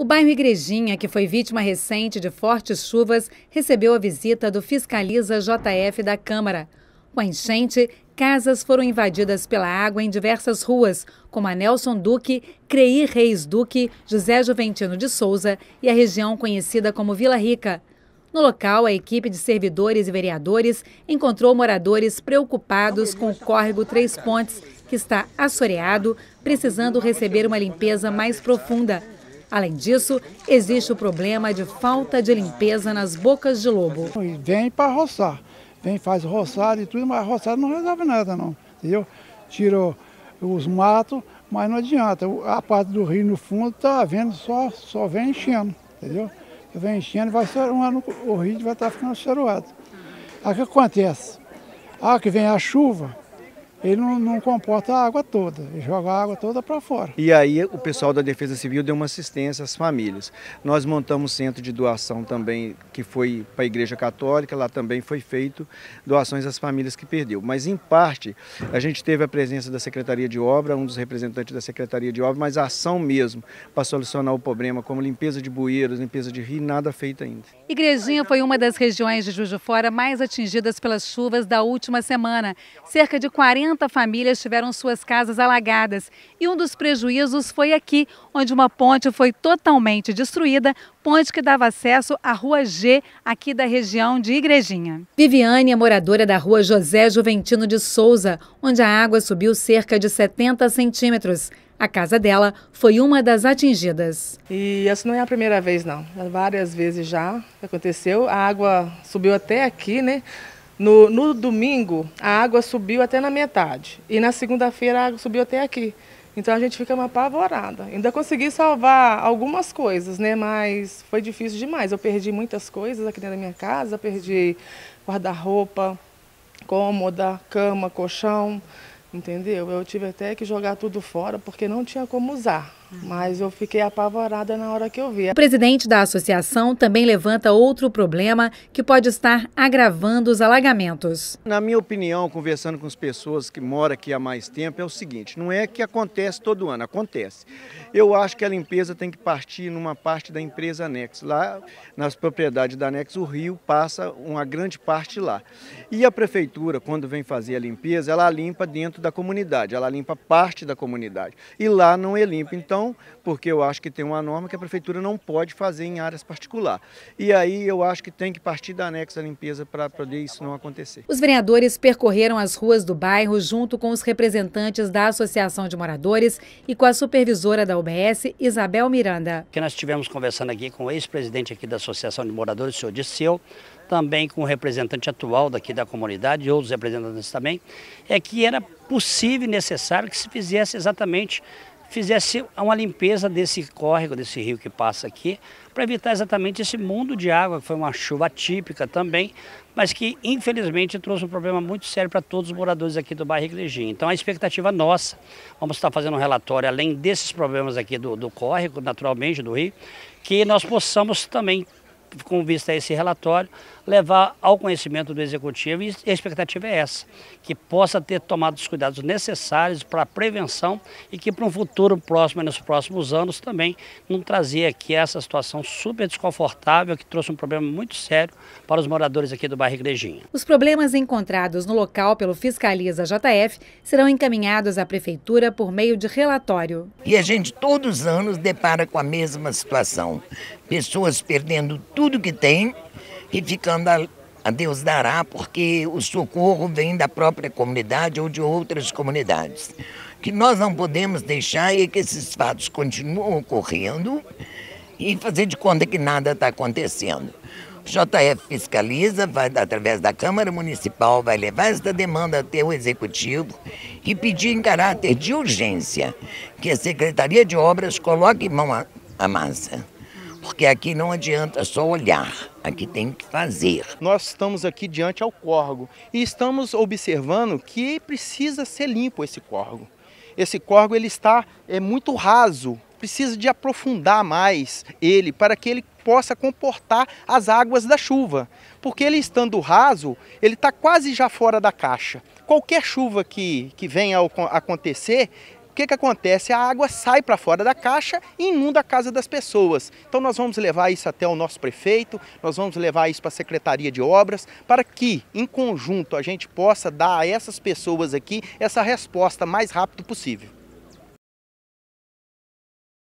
O bairro Igrejinha, que foi vítima recente de fortes chuvas, recebeu a visita do Fiscaliza JF da Câmara. Com a enchente, casas foram invadidas pela água em diversas ruas, como a Nelson Duque, Crei Reis Duque, José Juventino de Souza e a região conhecida como Vila Rica. No local, a equipe de servidores e vereadores encontrou moradores preocupados com o córrego Três Pontes, que está assoreado, precisando receber uma limpeza mais profunda. Além disso, existe o problema de falta de limpeza nas bocas de lobo. E vem para roçar, vem, faz roçar e tudo, mas roçar não resolve nada não, entendeu? Tirou os matos, mas não adianta. A parte do rio no fundo está vendo, só, só vem enchendo, entendeu? Vem enchendo, vai ano, o rio vai estar tá ficando saruado. Aí o que acontece? A que vem a chuva, ele não, não comporta a água toda, ele joga a água toda para fora. E aí o pessoal da Defesa Civil deu uma assistência às famílias. Nós montamos centro de doação também, que foi para a Igreja Católica, lá também foi feito doações às famílias que perdeu. Mas em parte, a gente teve a presença da Secretaria de Obra, um dos representantes da Secretaria de Obra, mas a ação mesmo para solucionar o problema, como limpeza de bueiros, limpeza de rio, nada feito ainda. Igrejinha foi uma das regiões de Juiz de Fora mais atingidas pelas chuvas da última semana. Cerca de 40 40 famílias tiveram suas casas alagadas. E um dos prejuízos foi aqui, onde uma ponte foi totalmente destruída, ponte que dava acesso à Rua G, aqui da região de Igrejinha. Viviane é moradora da Rua José Juventino de Souza, onde a água subiu cerca de 70 centímetros. A casa dela foi uma das atingidas. E essa não é a primeira vez, não. Várias vezes já aconteceu. A água subiu até aqui, né? No, no domingo, a água subiu até na metade. E na segunda-feira, a água subiu até aqui. Então a gente fica uma apavorada. Ainda consegui salvar algumas coisas, né? Mas foi difícil demais. Eu perdi muitas coisas aqui dentro da minha casa, perdi guarda-roupa, cômoda, cama, colchão, entendeu? Eu tive até que jogar tudo fora porque não tinha como usar. Mas eu fiquei apavorada na hora que eu vi. O presidente da associação também levanta outro problema que pode estar agravando os alagamentos. Na minha opinião, conversando com as pessoas que moram aqui há mais tempo, é o seguinte: não é que acontece todo ano, acontece. Eu acho que a limpeza tem que partir numa parte da empresa Anex. Lá, nas propriedades da Anex, o rio passa uma grande parte lá. E a prefeitura, quando vem fazer a limpeza, ela limpa dentro da comunidade, ela limpa parte da comunidade. E lá não é limpa, Então, questão, porque eu acho que tem uma norma que a prefeitura não pode fazer em áreas particulares. E aí eu acho que tem que partir da anexa limpeza para poder isso não acontecer. Os vereadores percorreram as ruas do bairro junto com os representantes da Associação de Moradores e com a supervisora da UBS, Isabel Miranda. Que nós estivemos conversando aqui com o ex-presidente aqui da Associação de Moradores, o senhor Disseu, também com o representante atual daqui da comunidade e outros representantes também, é que era possível e necessário que se fizesse exatamente fizesse uma limpeza desse córrego, desse rio que passa aqui, para evitar exatamente esse mundo de água, que foi uma chuva típica também, mas que infelizmente trouxe um problema muito sério para todos os moradores aqui do bairro Iglejinha. Então a expectativa é nossa, vamos estar fazendo um relatório além desses problemas aqui do, do córrego, naturalmente, do rio, que nós possamos também, com vista a esse relatório, levar ao conhecimento do Executivo e a expectativa é essa, que possa ter tomado os cuidados necessários para a prevenção e que para um futuro próximo, nos próximos anos, também não trazer aqui essa situação super desconfortável que trouxe um problema muito sério para os moradores aqui do bairro Igrejinha. Os problemas encontrados no local pelo Fiscaliza JF serão encaminhados à Prefeitura por meio de relatório. E a gente todos os anos depara com a mesma situação. Pessoas perdendo tudo que tem e ficando a, a Deus dará, porque o socorro vem da própria comunidade ou de outras comunidades. Que nós não podemos deixar é que esses fatos continuam ocorrendo e fazer de conta que nada está acontecendo. O JF fiscaliza, vai através da Câmara Municipal, vai levar esta demanda até o Executivo e pedir em caráter de urgência que a Secretaria de Obras coloque mão à massa. Porque aqui não adianta só olhar aqui tem que fazer. Nós estamos aqui diante ao corgo e estamos observando que precisa ser limpo esse corgo. Esse corgo ele está é muito raso, precisa de aprofundar mais ele para que ele possa comportar as águas da chuva, porque ele estando raso, ele está quase já fora da caixa. Qualquer chuva que, que venha a acontecer, que, que acontece? A água sai para fora da caixa e inunda a casa das pessoas. Então nós vamos levar isso até o nosso prefeito, nós vamos levar isso para a Secretaria de Obras, para que, em conjunto, a gente possa dar a essas pessoas aqui essa resposta mais rápido possível.